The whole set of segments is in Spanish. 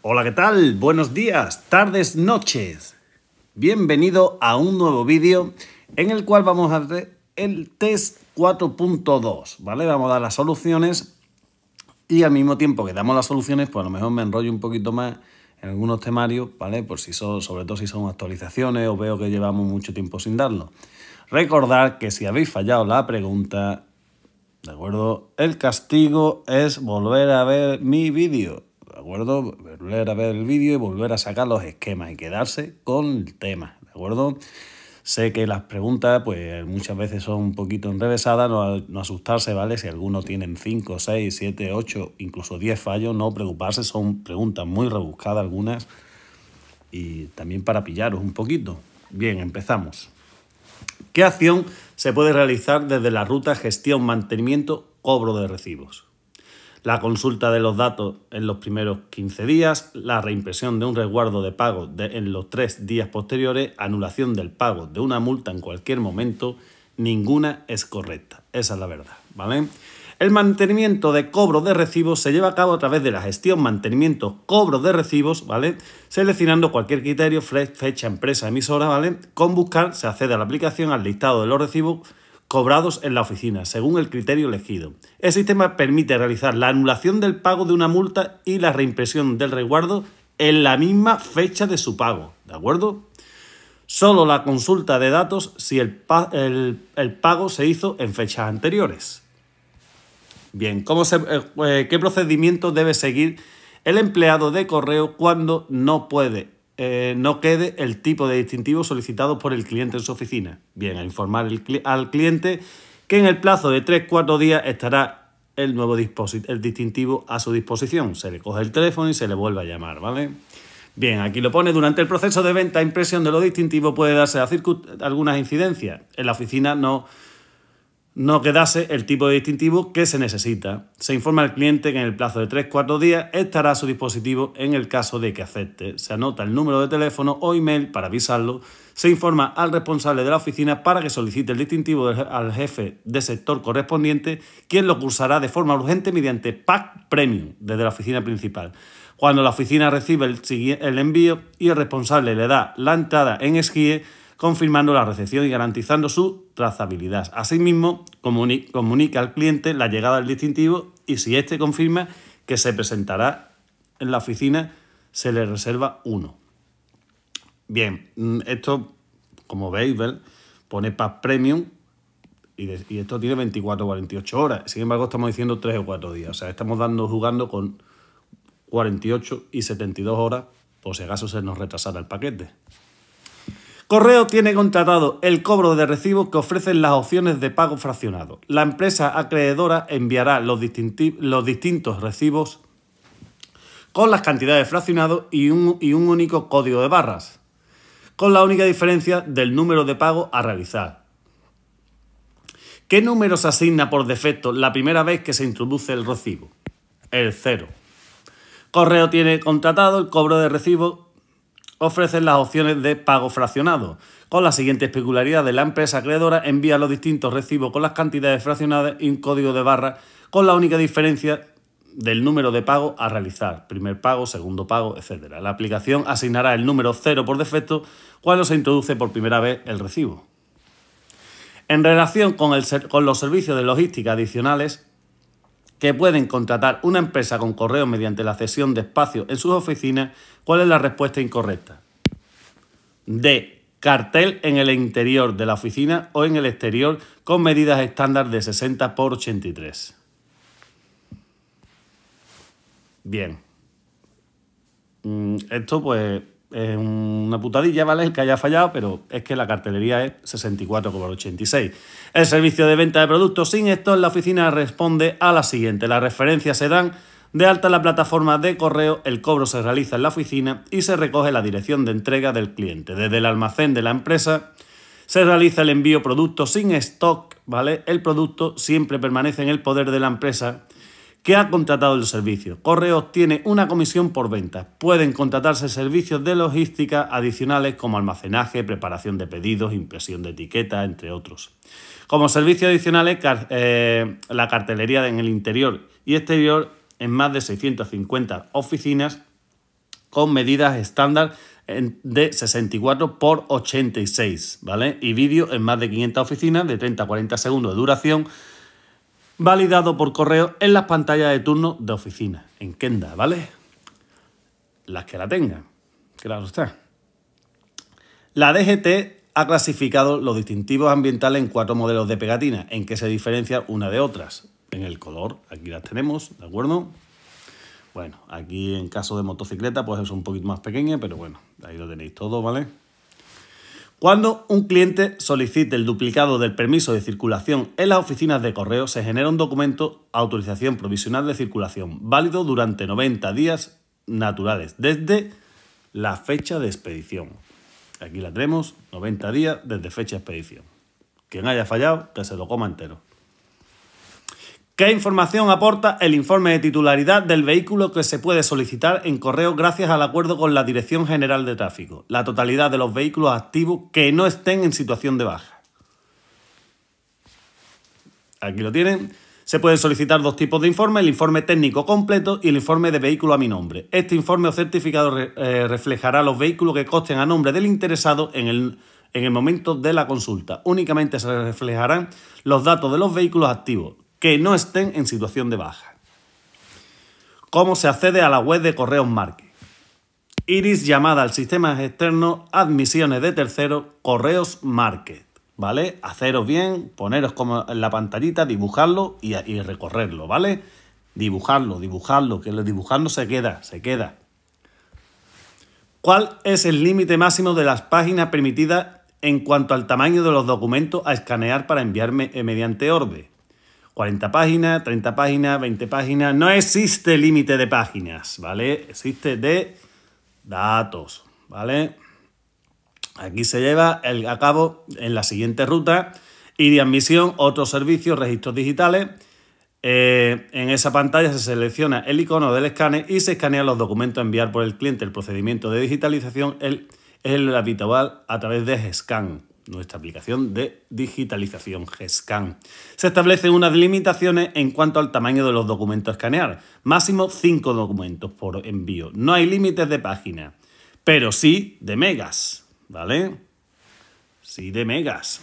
Hola, ¿qué tal? Buenos días, tardes, noches. Bienvenido a un nuevo vídeo en el cual vamos a hacer el test 4.2, ¿vale? Vamos a dar las soluciones y al mismo tiempo que damos las soluciones, pues a lo mejor me enrollo un poquito más en algunos temarios, ¿vale? Por si son, sobre todo si son actualizaciones o veo que llevamos mucho tiempo sin darlo. Recordar que si habéis fallado la pregunta, ¿de acuerdo? El castigo es volver a ver mi vídeo ¿de acuerdo? Volver a ver el vídeo y volver a sacar los esquemas y quedarse con el tema, ¿de acuerdo? Sé que las preguntas, pues muchas veces son un poquito enrevesadas, no, no asustarse, ¿vale? Si algunos tienen 5, 6, 7, 8, incluso 10 fallos, no preocuparse, son preguntas muy rebuscadas algunas y también para pillaros un poquito. Bien, empezamos. ¿Qué acción se puede realizar desde la ruta gestión, mantenimiento, cobro de recibos? la consulta de los datos en los primeros 15 días, la reimpresión de un resguardo de pago en los tres días posteriores, anulación del pago de una multa en cualquier momento, ninguna es correcta. Esa es la verdad, ¿vale? El mantenimiento de cobro de recibos se lleva a cabo a través de la gestión, mantenimiento, cobro de recibos, ¿vale? Seleccionando cualquier criterio, fecha, empresa, emisora, ¿vale? Con buscar se accede a la aplicación, al listado de los recibos cobrados en la oficina, según el criterio elegido. El sistema permite realizar la anulación del pago de una multa y la reimpresión del resguardo en la misma fecha de su pago, ¿de acuerdo? Solo la consulta de datos si el, pago se hizo en fechas anteriores. Bien, eh, eh, ¿qué procedimiento debe seguir el empleado de correo cuando no puede eh, no quede el tipo de distintivo solicitado por el cliente en su oficina. Bien, a informar al cliente que en el plazo de 3-4 días estará el nuevo el distintivo a su disposición. Se le coge el teléfono y se le vuelve a llamar, ¿vale? Bien, aquí lo pone, durante el proceso de venta, impresión de los distintivos puede darse algunas incidencias. En la oficina no no quedase el tipo de distintivo que se necesita. Se informa al cliente que en el plazo de 3-4 días estará a su dispositivo en el caso de que acepte. Se anota el número de teléfono o email para avisarlo. Se informa al responsable de la oficina para que solicite el distintivo al jefe de sector correspondiente, quien lo cursará de forma urgente mediante PAC Premium desde la oficina principal. Cuando la oficina recibe el envío y el responsable le da la entrada en esquíe, confirmando la recepción y garantizando su trazabilidad. Asimismo, comunica al cliente la llegada del distintivo y si éste confirma que se presentará en la oficina, se le reserva uno. Bien, mm, esto, como veis, pone PAS Premium y, esto tiene 24 o 48 horas. Sin embargo, estamos diciendo 3 o 4 días. O sea, estamos dando, jugando con 48 y 72 horas por si acaso se nos retrasara el paquete. Correo tiene contratado el cobro de recibo que ofrecen las opciones de pago fraccionado. La empresa acreedora enviará los, distintos recibos con las cantidades fraccionadas y un, único código de barras, con la única diferencia del número de pago a realizar. ¿Qué número se asigna por defecto la primera vez que se introduce el recibo? El cero. Correo tiene contratado el cobro de recibo ofrecen las opciones de pago fraccionado, con siguiente siguiente de La empresa creadora envía los distintos recibos con las cantidades fraccionadas y un código de barra, con la única diferencia del número de pago a realizar, primer pago, segundo pago, etc. La aplicación asignará el número 0 por defecto cuando se introduce por primera vez el recibo. En relación con, con los servicios de logística adicionales, que pueden contratar una empresa con correo mediante la cesión de espacio en sus oficinas, ¿cuál es la respuesta incorrecta? D. Cartel en el interior de la oficina o en el exterior con medidas estándar de 60 por 83. Bien. Mm, esto pues es una putadilla, ¿vale? El que haya fallado, pero es que la cartelería es 64,86. El servicio de venta de productos sin esto en la oficina responde a la siguiente. Las referencias se dan de alta en la plataforma de correo, el cobro se realiza en la oficina y se recoge la dirección de entrega del cliente. Desde el almacén de la empresa se realiza el envío producto sin stock, ¿vale? El producto siempre permanece en el poder de la empresa ¿Qué ha contratado el servicio. Correos tiene una comisión por venta. Pueden contratarse servicios de logística adicionales como almacenaje, preparación de pedidos, impresión de etiquetas, entre otros. Como servicios adicionales, eh, la cartelería en el interior y exterior en más de 650 oficinas con medidas estándar de 64 por 86, ¿vale? Y vídeo en más de 500 oficinas de 30 a 40 segundos de duración validado por correo en las pantallas de turno de oficina, en Kenda, ¿vale? Las que la tengan, claro está. La DGT ha clasificado los distintivos ambientales en cuatro modelos de pegatina, en que se diferencia una de otras. En el color, aquí las tenemos, ¿de acuerdo? Bueno, aquí en caso de motocicleta, pues es un poquito más pequeña, pero bueno, ahí lo tenéis todo, ¿vale? Cuando un cliente solicite el duplicado del permiso de circulación en las oficinas de correo, se genera un documento autorización provisional de circulación, válido durante 90 días naturales, desde la fecha de expedición. Aquí la tenemos, 90 días desde fecha de expedición. Quien haya fallado, que se lo coma entero. ¿Qué información aporta el informe de titularidad del vehículo que se puede solicitar en correo gracias al acuerdo con la Dirección General de Tráfico? La totalidad de los vehículos activos que no estén en situación de baja. Aquí lo tienen. Se pueden solicitar dos tipos de informe, el informe técnico completo y el informe de vehículo a mi nombre. Este informe o certificado eh, reflejará los vehículos que costen a nombre del interesado en el, en el momento de la consulta. Únicamente se reflejarán los datos de los vehículos activos, que no estén en situación de baja. ¿Cómo se accede a la web de Correos Market? Iris llamada al sistema externo admisiones de tercero Correos Market. ¿Vale? Haceros bien, poneros como en la pantallita, dibujarlo y, recorrerlo, ¿vale? Dibujarlo, dibujarlo, que lo dibujando se queda, se queda. ¿Cuál es el límite máximo de las páginas permitidas en cuanto al tamaño de los documentos a escanear para enviarme mediante Orbe? 40 páginas, 30 páginas, 20 páginas. No existe límite de páginas, ¿vale? Existe de datos, ¿vale? Aquí se lleva el, a cabo en la siguiente ruta y de admisión otros servicios, registros digitales. Eh, en esa pantalla se selecciona el icono del escáner y se escanean los documentos a enviar por el cliente. El procedimiento de digitalización es el, el habitual a través de Scan nuestra aplicación de digitalización GESCAN. Se establecen unas limitaciones en cuanto al tamaño de los documentos a escanear, máximo 5 documentos por envío. No hay límites de página, pero sí de megas, ¿vale? Sí de megas.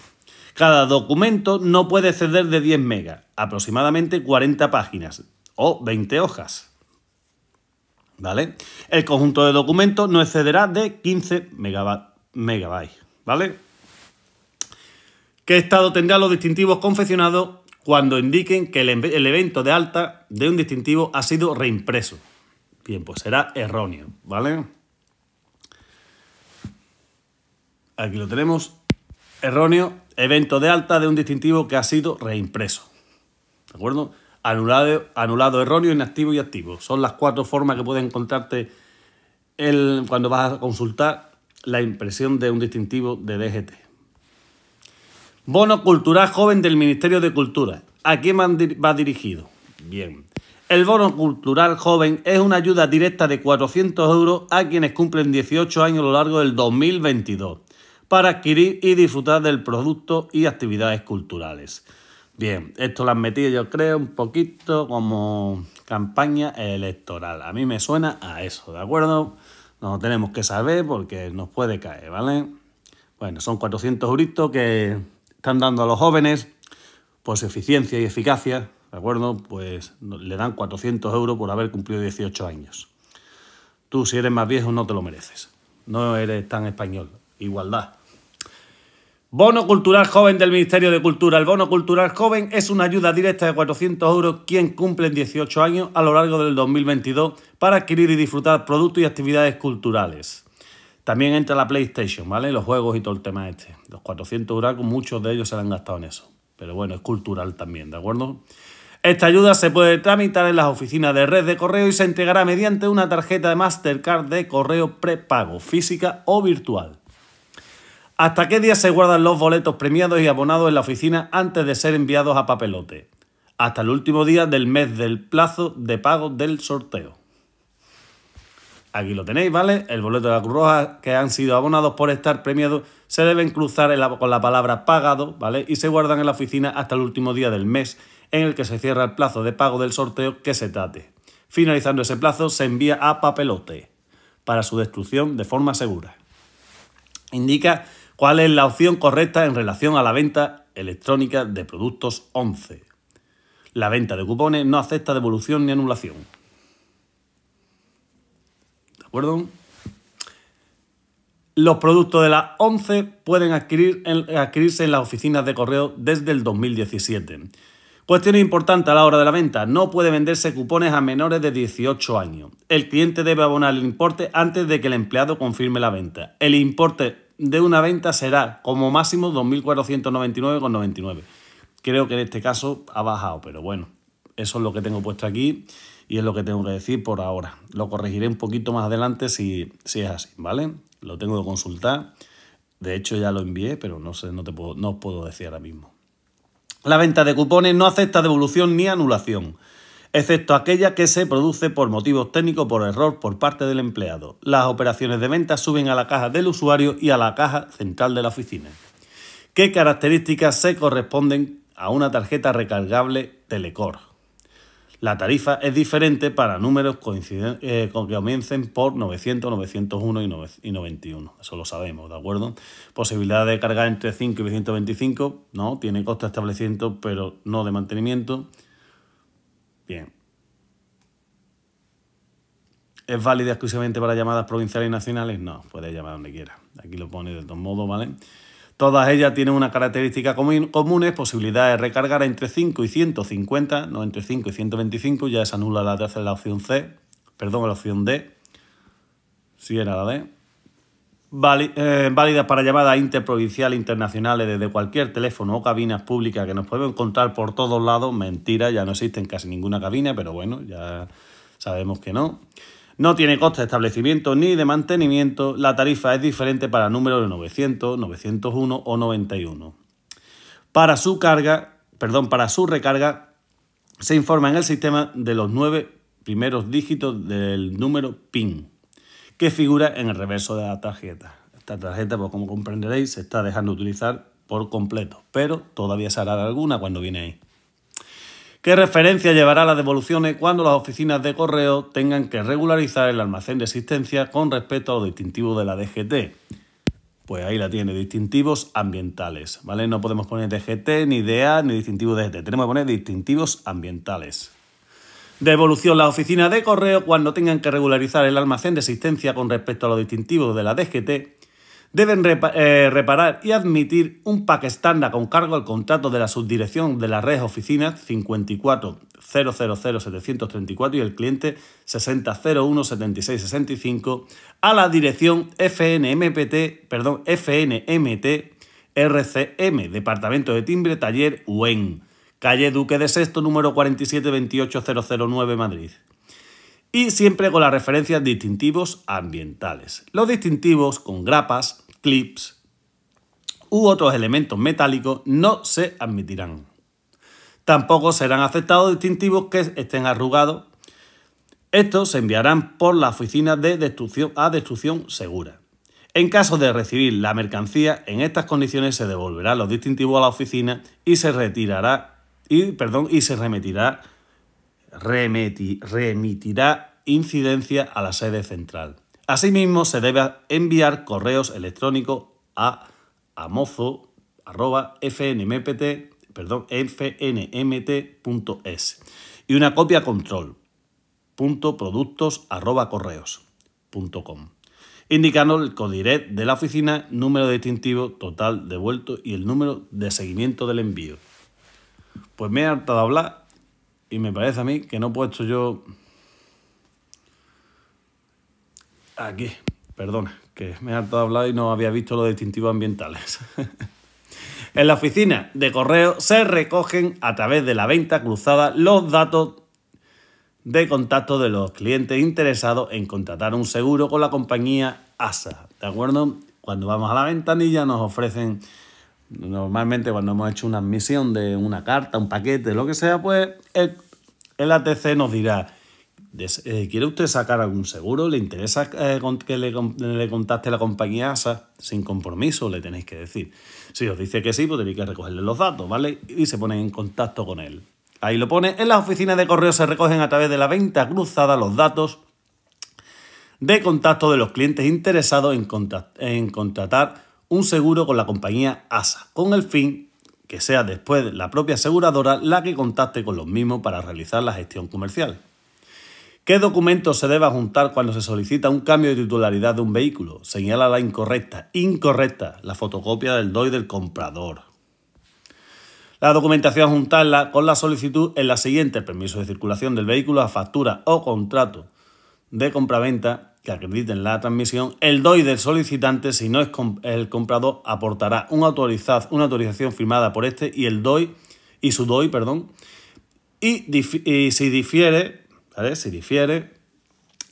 Cada documento no puede exceder de 10 megas, aproximadamente 40 páginas o 20 hojas. ¿Vale? El conjunto de documentos no excederá de 15 megabytes, ¿vale? ¿Qué estado tendrán los distintivos confeccionados cuando indiquen que el, evento de alta de un distintivo ha sido reimpreso? Bien, pues será erróneo, ¿vale? Aquí lo tenemos. Erróneo, evento de alta de un distintivo que ha sido reimpreso. ¿De acuerdo? Anulado, anulado erróneo, inactivo y activo. Son las cuatro formas que puedes encontrarte cuando vas a consultar la impresión de un distintivo de DGT. Bono Cultural Joven del Ministerio de Cultura. ¿A quién va dirigido? Bien. El Bono Cultural Joven es una ayuda directa de 400 euros a quienes cumplen 18 años a lo largo del 2022 para adquirir y disfrutar del producto y actividades culturales. Bien, esto lo han metido yo creo un poquito como campaña electoral. A mí me suena a eso, ¿de acuerdo? No tenemos que saber porque nos puede caer, ¿vale? Bueno, son 400 euros, que están dando a los jóvenes, su pues, eficiencia y eficacia, ¿de acuerdo? Pues le dan 400 euros por haber cumplido 18 años. Tú, si eres más viejo, no te lo mereces. No eres tan español. Igualdad. Bono Cultural Joven del Ministerio de Cultura. El Bono Cultural Joven es una ayuda directa de 400 euros quien cumple 18 años a lo largo del 2022 para adquirir y disfrutar productos y actividades culturales. También entra la PlayStation, ¿vale? Los juegos y todo el tema este. Los 400 euros, muchos de ellos se han gastado en eso. Pero bueno, es cultural también, ¿de acuerdo? Esta ayuda se puede tramitar en las oficinas de red de correo y se entregará mediante una tarjeta de Mastercard de correo prepago, física o virtual. ¿Hasta qué día se guardan los boletos premiados y abonados en la oficina antes de ser enviados a papelote? Hasta el último día del mes del plazo de pago del sorteo. Aquí lo tenéis, ¿vale? El boleto de la Cruz Roja que han sido abonados por estar premiados se deben cruzar con la palabra pagado, ¿vale? Y se guardan en la oficina hasta el último día del mes en el que se cierra el plazo de pago del sorteo que se trate. Finalizando ese plazo se envía a papelote para su destrucción de forma segura. Indica cuál es la opción correcta en relación a la venta electrónica de productos 11. La venta de cupones no acepta devolución ni anulación. Los productos de las 11 pueden adquirirse en las oficinas de correo desde el 2017. Cuestión importante a la hora de la venta, no puede venderse cupones a menores de 18 años. El cliente debe abonar el importe antes de que el empleado confirme la venta. El importe de una venta será como máximo 2.499,99. Creo que en este caso ha bajado, pero bueno, eso es lo que tengo puesto aquí. Y es lo que tengo que decir por ahora. Lo corregiré un poquito más adelante si, si es así, ¿vale? Lo tengo que consultar. De hecho, ya lo envié, pero no sé, no, te puedo, no os puedo decir ahora mismo. La venta de cupones no acepta devolución ni anulación, excepto aquella que se produce por motivos técnicos por error por parte del empleado. Las operaciones de venta suben a la caja del usuario y a la caja central de la oficina. ¿Qué características se corresponden a una tarjeta recargable Telecor? La tarifa es diferente para números eh, que comiencen por 900, 901 y, y 91. Eso lo sabemos, ¿de acuerdo? Posibilidad de cargar entre 5 y 125, ¿no? Tiene costo establecido, pero no de mantenimiento. Bien. ¿Es válida exclusivamente para llamadas provinciales y nacionales? No, puede llamar donde quiera. Aquí lo pone de todos modos, ¿vale? Todas ellas tienen una característica común, es posibilidad de recargar entre 5 y 150, no entre 5 y 125, ya se anula la tercera la opción C, perdón, la opción D, si era la D. Eh, válida válidas para llamadas interprovinciales, internacionales, desde cualquier teléfono o cabinas públicas que nos podemos encontrar por todos lados. Mentira, ya no existen casi ninguna cabina, pero bueno, ya sabemos que no. No tiene coste de establecimiento ni de mantenimiento. La tarifa es diferente para números de 900, 901 o 91. Para su carga, perdón, para su recarga, se informa en el sistema de los nueve primeros dígitos del número PIN que figura en el reverso de la tarjeta. Esta tarjeta, pues como comprenderéis, se está dejando utilizar por completo, pero todavía se hará alguna cuando viene ahí. ¿Qué referencia llevará las devoluciones cuando las oficinas de correo tengan que regularizar el almacén de existencia con respecto a los distintivos de la DGT? Pues ahí la tiene, distintivos ambientales, ¿vale? No podemos poner DGT, ni DA, ni distintivos DGT, tenemos que poner distintivos ambientales. Devolución las oficinas de correo cuando tengan que regularizar el almacén de existencia con respecto a los distintivos de la DGT deben eh, reparar y admitir un pack estándar con cargo al contrato de la subdirección de la red oficinas 54000734 y el cliente 60017665 a la dirección FNMPT, perdón, FNMT RCM, Departamento de Timbre, Taller UEN, calle Duque de Sexto, número 4728009 Madrid y siempre con las referencias distintivos ambientales. Los distintivos con grapas clips u otros elementos metálicos no se admitirán. Tampoco serán aceptados distintivos que estén arrugados. Estos se enviarán por la oficina de destrucción a destrucción segura. En caso de recibir la mercancía, en estas condiciones se devolverá los distintivos a la oficina y se retirará y, perdón, y se remitirá, remitirá incidencia a la sede central. Asimismo, se debe enviar correos electrónicos a mozo.fnmt.es y una copia control indicando el codirect de la oficina, número distintivo total devuelto y el número de seguimiento del envío. Pues me he hartado a hablar y me parece a mí que no he puesto yo Aquí, perdona, que me he hablado y no había visto los distintivos ambientales. en la oficina de correo se recogen a través de la venta cruzada los datos de contacto de los clientes interesados en contratar un seguro con la compañía ASA. ¿De acuerdo? Cuando vamos a la ventanilla nos ofrecen, normalmente cuando hemos hecho una admisión de una carta, un paquete, lo que sea, pues el ATC nos dirá, eh, ¿Quiere usted sacar algún seguro? ¿Le interesa eh, que le, contacte la compañía ASA? Sin compromiso, le tenéis que decir. Si os dice que sí, pues que recogerle los datos, ¿vale? Y se pone en contacto con él. Ahí lo pone. En las oficinas de correo se recogen a través de la venta cruzada los datos de contacto de los clientes interesados en contratar un seguro con la compañía ASA, con el fin que sea después la propia aseguradora la que contacte con los mismos para realizar la gestión comercial. ¿Qué documento se debe juntar cuando se solicita un cambio de titularidad de un vehículo? Señala la incorrecta. Incorrecta, la fotocopia del DOI del comprador. La documentación juntarla con la solicitud en la siguiente, permiso de circulación del vehículo a factura o contrato de compraventa que acrediten la transmisión. El DOI del solicitante, si no es el comprador, aportará una, una autorización firmada por este y el DOI y su DOI, perdón. y si difiere si difiere,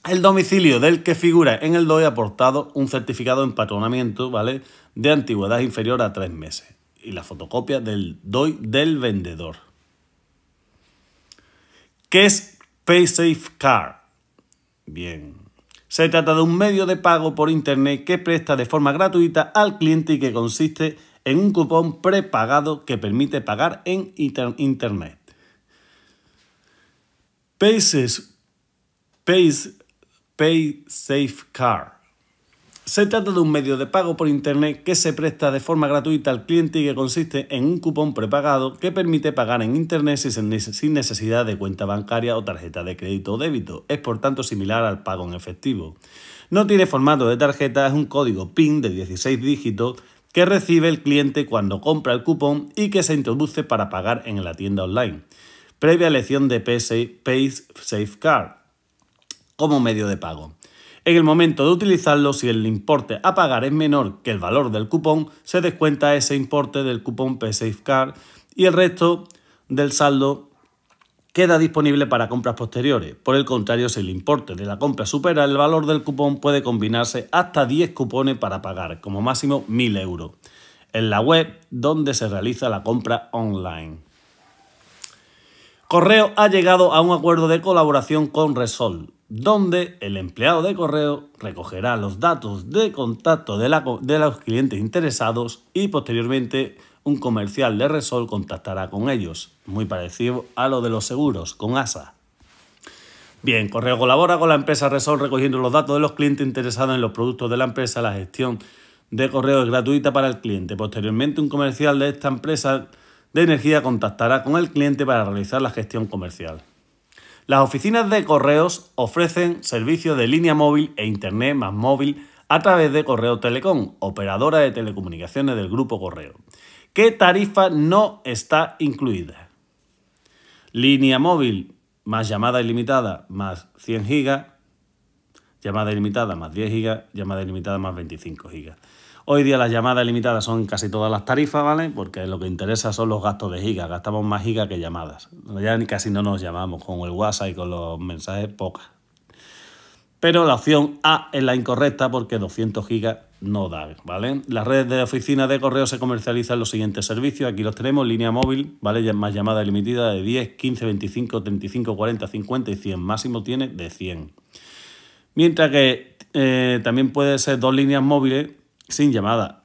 el domicilio del que figura en el ha aportado un certificado de empatronamiento ¿vale? De antigüedad inferior a tres meses. Y la fotocopia del DOI del vendedor. ¿Qué es PaySafe Bien. Se trata de un medio de pago por Internet que presta de forma gratuita al cliente y que consiste en un cupón prepagado que permite pagar en Internet. Paces, Pay Safe Car. Se trata de un medio de pago por Internet que se presta de forma gratuita al cliente y que consiste en un cupón prepagado que permite pagar en Internet sin necesidad de cuenta bancaria o tarjeta de crédito o débito. Es por tanto similar al pago en efectivo. No tiene formato de tarjeta, es un código PIN de 16 dígitos que recibe el cliente cuando compra el cupón y que se introduce para pagar en la tienda online previa elección de Pay Safeguard como medio de pago. En el momento de utilizarlo, si el importe a pagar es menor que el valor del cupón, se descuenta ese importe del cupón PaySafeCard y el resto del saldo queda disponible para compras posteriores. Por el contrario, si el importe de la compra supera el valor del cupón, puede combinarse hasta 10 cupones para pagar, como máximo 1.000 euros, en la web donde se realiza la compra online. Correo ha llegado a un acuerdo de colaboración con Resol, donde el empleado de correo recogerá los datos de contacto de, los clientes interesados y posteriormente un comercial de Resol contactará con ellos, muy parecido a lo de los seguros con ASA. Bien, Correo colabora con la empresa Resol recogiendo los datos de los clientes interesados en los productos de la empresa. La gestión de correo es gratuita para el cliente. Posteriormente, un comercial de esta empresa de energía contactará con el cliente para realizar la gestión comercial. Las oficinas de correos ofrecen servicios de línea móvil e internet más móvil a través de Correo Telecom, operadora de telecomunicaciones del grupo Correo. ¿Qué tarifa no está incluida? Línea móvil más llamada ilimitada más 100 GB, llamada ilimitada más 10 gigas, llamada ilimitada más 25 gigas. Hoy día las llamadas limitadas son casi todas las tarifas, ¿vale? Porque lo que interesa son los gastos de gigas. Gastamos más gigas que llamadas. Ya casi no nos llamamos con el WhatsApp y con los mensajes pocas. Pero la opción A es la incorrecta porque 200 gigas no da, ¿vale? Las redes de oficina de correo se comercializan los siguientes servicios. Aquí los tenemos, línea móvil, ¿vale? Más llamada limitada de 10, 15, 25, 35, 40, 50 y 100. Máximo tiene de 100. Mientras que eh, también puede ser dos líneas móviles sin llamada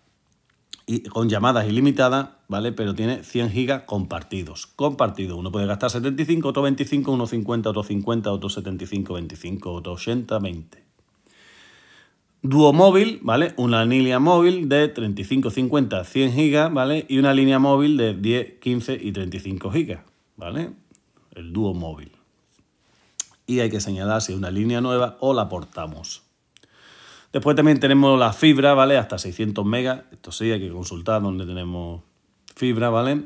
y con llamadas ilimitadas, ¿vale? Pero tiene 100 GB compartidos. Compartido. Uno puede gastar 75, otro 25, uno 50, otro 50, otro 75, 25, otro 80, 20. Duo móvil, ¿vale? Una línea móvil de 35, 50, 100 GB ¿vale? Y una línea móvil de 10, 15 y 35 GB. ¿vale? El duo móvil. Y hay que señalar si es una línea nueva o la portamos. Después también tenemos la fibra, ¿vale? Hasta 600 megas. Esto sí, hay que consultar dónde tenemos fibra, ¿vale?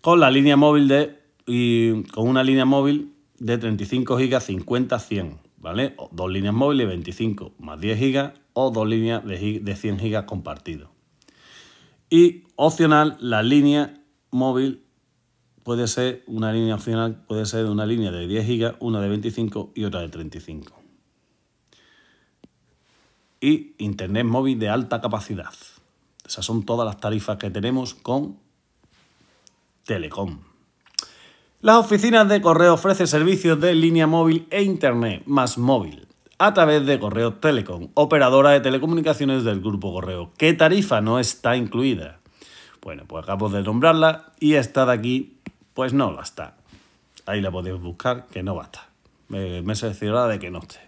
Con la línea móvil de... Y con una línea móvil de 35 gigas, 50, 100, ¿vale? O dos líneas móviles, 25 más 10 gigas o dos líneas de, 100 gigas compartidos. Y opcional, la línea móvil puede ser una línea opcional, puede ser una línea de 10 gigas, una de 25 y otra de 35 y Internet móvil de alta capacidad. Esas son todas las tarifas que tenemos con Telecom. Las oficinas de correo ofrecen servicios de línea móvil e Internet más móvil a través de Correo Telecom, operadora de telecomunicaciones del grupo Correo. ¿Qué tarifa no está incluida? Bueno, pues acabo de nombrarla y esta de aquí, pues no la está. Ahí la podéis buscar, que no va a estar. Me, me de que no esté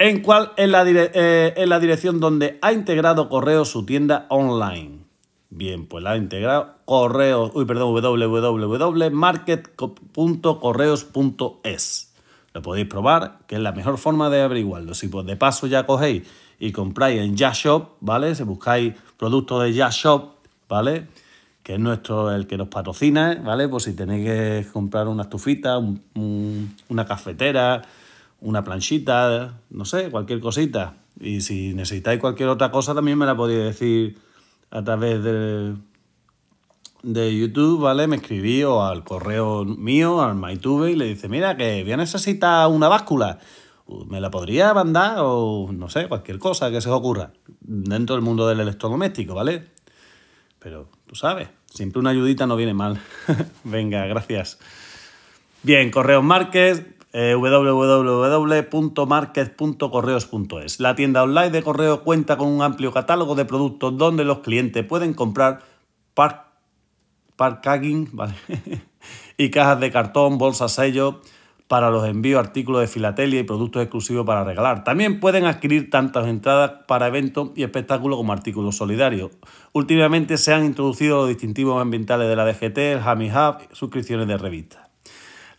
en, cuál eh, en, la dirección donde ha integrado Correo su tienda online. Bien, pues la ha integrado correos, uy, perdón, www.market.correos.es. Lo podéis probar, que es la mejor forma de averiguarlo. Si por pues, de paso ya cogéis y compráis en Yashop, ¿vale? Si buscáis productos de Yashop, ¿vale? Que es nuestro, el que nos patrocina, ¿vale? Pues si tenéis que comprar una estufita, una cafetera, una planchita, no sé, cualquier cosita. Y si necesitáis cualquier otra cosa también me la podéis decir a través de, de YouTube, ¿vale? Me escribí o al correo mío, al MyTube, y le dice, mira, que voy a necesitar una báscula. ¿Me la podría mandar? O no sé, cualquier cosa que se os ocurra dentro del mundo del electrodoméstico, ¿vale? Pero tú sabes, siempre una ayudita no viene mal. Venga, gracias. Bien, Correos Márquez, eh, www.market.correos.es. La tienda online de correo cuenta con un amplio catálogo de productos donde los clientes pueden comprar park, y cajas de cartón, bolsas, sellos para los envíos, artículos de filatelia y productos exclusivos para regalar. También pueden adquirir tantas entradas para eventos y espectáculos como artículos solidarios. Últimamente se han introducido los distintivos ambientales de la DGT, el Hami Hub, suscripciones de revistas.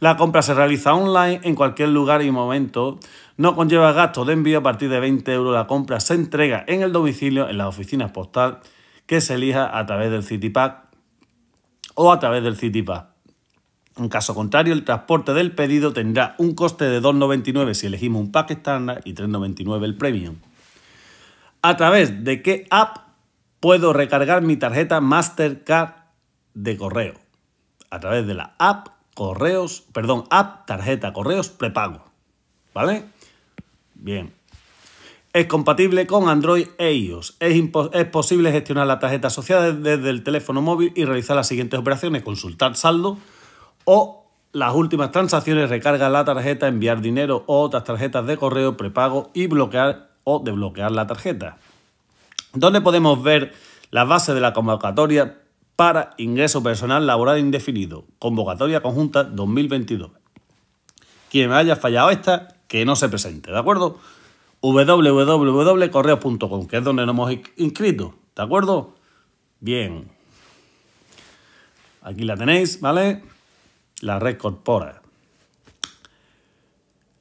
La compra se realiza online en cualquier lugar y momento. No conlleva gastos de envío a partir de 20 euros. La compra se entrega en el domicilio, en las oficinas postal que se elija a través del Citipack o a través del Citipack. En caso contrario, el transporte del pedido tendrá un coste de 2,99 si elegimos un pack estándar y 3,99 el premium. ¿A través de qué app puedo recargar mi tarjeta Mastercard de correo? A través de la app correos, perdón, app tarjeta correos prepago. ¿Vale? Bien. Es compatible con Android e iOS. Es, posible gestionar la tarjeta asociada desde el teléfono móvil y realizar las siguientes operaciones, consultar saldo o las últimas transacciones, recargar la tarjeta, enviar dinero o otras tarjetas de correo prepago y bloquear o desbloquear la tarjeta. ¿Dónde podemos ver la base de la convocatoria para ingreso personal laboral indefinido, convocatoria conjunta 2022. Quien me haya fallado esta, que no se presente, ¿de acuerdo? www.correos.com, que es donde nos hemos inscrito, ¿de acuerdo? Bien. Aquí la tenéis, ¿vale? La red corpora.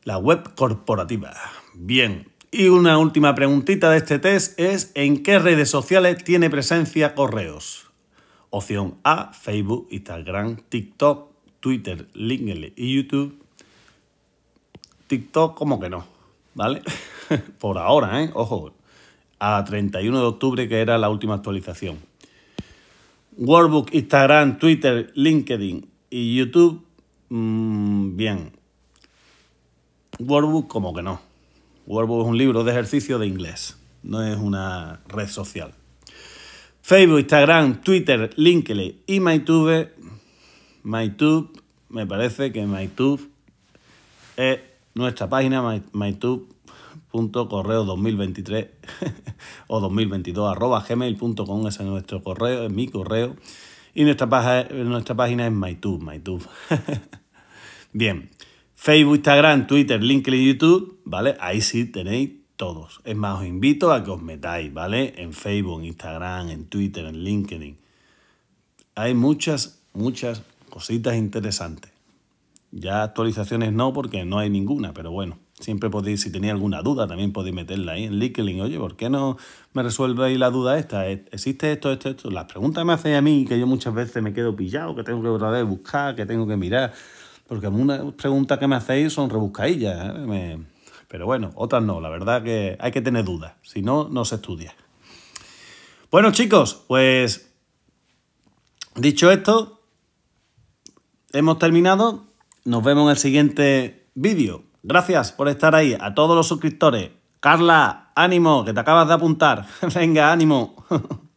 La web corporativa. Bien. Y una última preguntita de este test es ¿en qué redes sociales tiene presencia Correos? Opción A, Facebook, Instagram, TikTok, Twitter, LinkedIn y YouTube. TikTok como que no, ¿vale? Por ahora, ¿eh? Ojo, a 31 de octubre que era la última actualización. Wordbook, Instagram, Twitter, LinkedIn y YouTube, mm, bien. Wordbook, como que no. Wordbook es un libro de ejercicio de inglés, no es una red social. Facebook, Instagram, Twitter, LinkedIn y MyTube. MyTube, me parece que MyTube es nuestra página, mytube.correo2023 o 2022 ese es nuestro correo, es mi correo. Y nuestra, nuestra página es MyTube, MyTube. Bien, Facebook, Instagram, Twitter, LinkedIn y YouTube, ¿vale? Ahí sí tenéis todos. Es más, os invito a que os metáis, ¿vale? En Facebook, en Instagram, en Twitter, en LinkedIn. Hay muchas, muchas cositas interesantes. Ya actualizaciones no, porque no hay ninguna, pero bueno, siempre podéis, si tenéis alguna duda, también podéis meterla ahí en LinkedIn. Oye, ¿por qué no me resuelveis la duda esta? ¿E-, ¿Existe esto, esto, esto? Las preguntas que me hacéis a mí, que yo muchas veces me quedo pillado, que tengo que otra vez buscar, que tengo que mirar. Porque algunas preguntas que me hacéis son rebuscadillas. ¿eh? Pero bueno, otras no, la verdad que hay que tener dudas, si no, no se estudia. Bueno chicos, pues dicho esto, hemos terminado. Nos vemos en el siguiente vídeo. Gracias por estar ahí, a todos los suscriptores. Carla, ánimo, que te acabas de apuntar. Venga, ánimo.